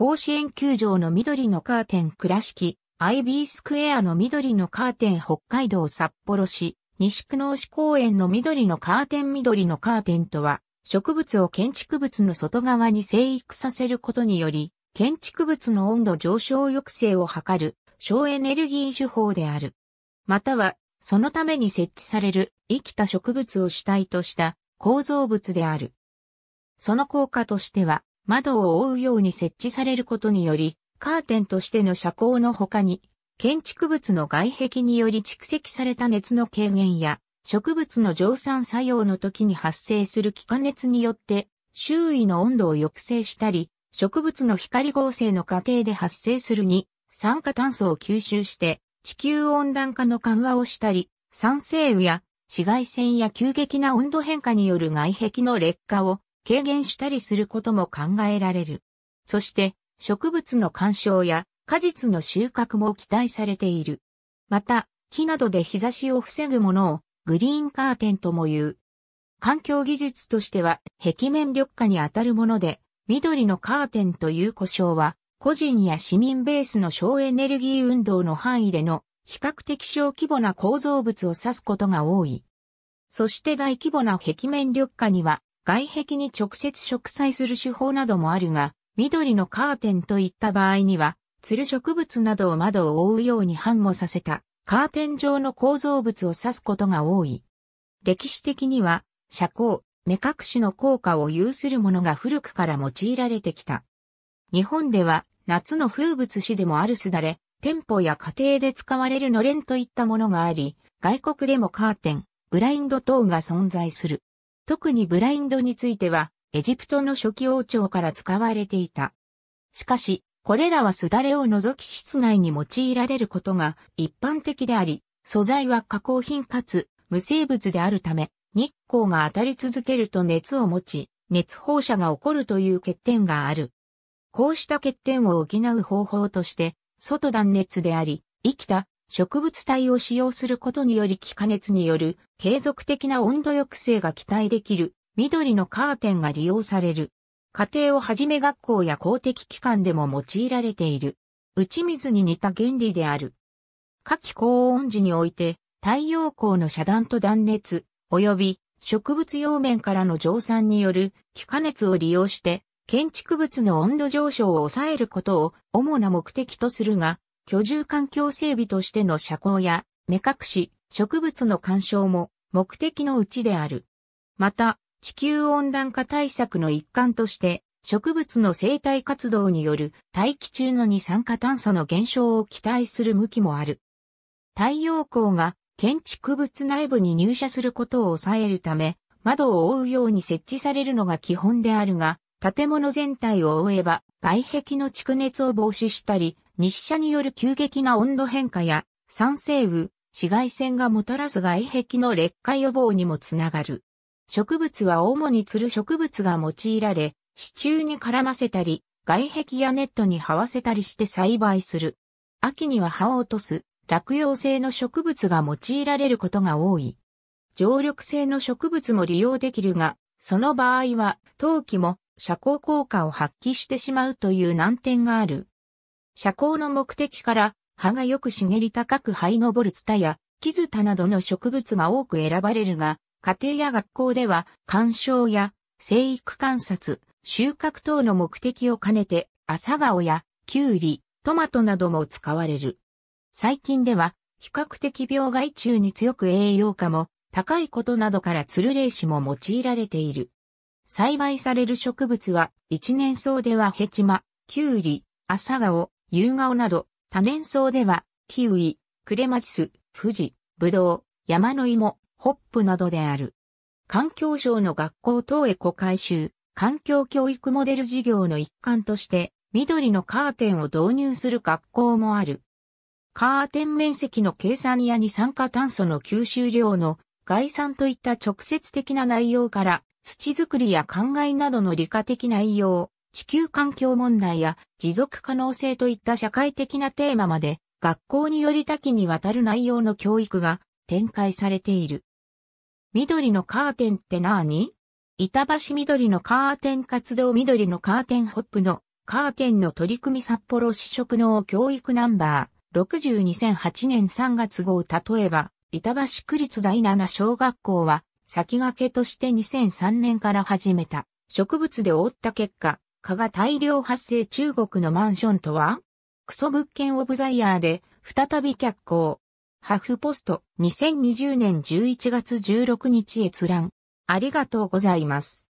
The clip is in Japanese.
甲子園球場の緑のカーテン倉敷、IB スクエアの緑のカーテン北海道札幌市、西久能市公園の緑のカーテン緑のカーテンとは、植物を建築物の外側に生育させることにより、建築物の温度上昇抑制を図る省エネルギー手法である。または、そのために設置される生きた植物を主体とした構造物である。その効果としては、窓を覆うように設置されることにより、カーテンとしての遮光の他に、建築物の外壁により蓄積された熱の軽減や、植物の蒸散作用の時に発生する気化熱によって、周囲の温度を抑制したり、植物の光合成の過程で発生するに、酸化炭素を吸収して、地球温暖化の緩和をしたり、酸性雨や紫外線や急激な温度変化による外壁の劣化を軽減したりすることも考えられる。そして、植物の干渉や果実の収穫も期待されている。また、木などで日差しを防ぐものをグリーンカーテンとも言う。環境技術としては壁面緑化にあたるもので、緑のカーテンという呼称は、個人や市民ベースの省エネルギー運動の範囲での比較的小規模な構造物を指すことが多い。そして大規模な壁面緑化には外壁に直接植栽する手法などもあるが、緑のカーテンといった場合には、吊る植物などを窓を覆うように繁茂させたカーテン状の構造物を指すことが多い。歴史的には、遮光、目隠しの効果を有するものが古くから用いられてきた。日本では、夏の風物詩でもあるすだれ、店舗や家庭で使われるのれんといったものがあり、外国でもカーテン、ブラインド等が存在する。特にブラインドについては、エジプトの初期王朝から使われていた。しかし、これらはすだれを除き室内に用いられることが一般的であり、素材は加工品かつ無生物であるため、日光が当たり続けると熱を持ち、熱放射が起こるという欠点がある。こうした欠点を補う方法として、外断熱であり、生きた植物体を使用することにより気化熱による継続的な温度抑制が期待できる緑のカーテンが利用される。家庭をはじめ学校や公的機関でも用いられている。打ち水に似た原理である。夏季高温時において太陽光の遮断と断熱及び植物葉面からの蒸散による気化熱を利用して建築物の温度上昇を抑えることを主な目的とするが、居住環境整備としての遮光や目隠し、植物の干渉も目的のうちである。また、地球温暖化対策の一環として、植物の生態活動による大気中の二酸化炭素の減少を期待する向きもある。太陽光が建築物内部に入射することを抑えるため、窓を覆うように設置されるのが基本であるが、建物全体を覆えば外壁の蓄熱を防止したり、日射による急激な温度変化や、酸性雨、紫外線がもたらす外壁の劣化予防にもつながる。植物は主に釣る植物が用いられ、支柱に絡ませたり、外壁やネットに這わせたりして栽培する。秋には葉を落とす、落葉性の植物が用いられることが多い。常緑性の植物も利用できるが、その場合は、陶器も遮光効果を発揮してしまうという難点がある。社交の目的から、葉がよく茂り高く這いぼるツタや、キズタなどの植物が多く選ばれるが、家庭や学校では、鑑賞や、生育観察、収穫等の目的を兼ねて、朝顔や、キュウリ、トマトなども使われる。最近では、比較的病害虫に強く栄養価も高いことなどからツルレイシも用いられている。栽培される植物は、一年草ではヘチマ、キュウリ、朝顔、夕顔など、多年草では、キウイ、クレマチス、富士、ブドウ、山の芋、ホップなどである。環境省の学校等へ子回収、環境教育モデル事業の一環として、緑のカーテンを導入する学校もある。カーテン面積の計算や二酸化炭素の吸収量の概算といった直接的な内容から、土作りや灌漑などの理科的内容、地球環境問題や持続可能性といった社会的なテーマまで学校により多岐にわたる内容の教育が展開されている。緑のカーテンって何板橋緑のカーテン活動緑のカーテンホップのカーテンの取り組み札幌市食能教育ナンバー62008年3月号例えば板橋区立第7小学校は先駆けとして2003年から始めた植物で覆った結果蚊が大量発生中国のマンションとはクソ物件オブザイヤーで再び脚光。ハフポスト2020年11月16日閲覧。ありがとうございます。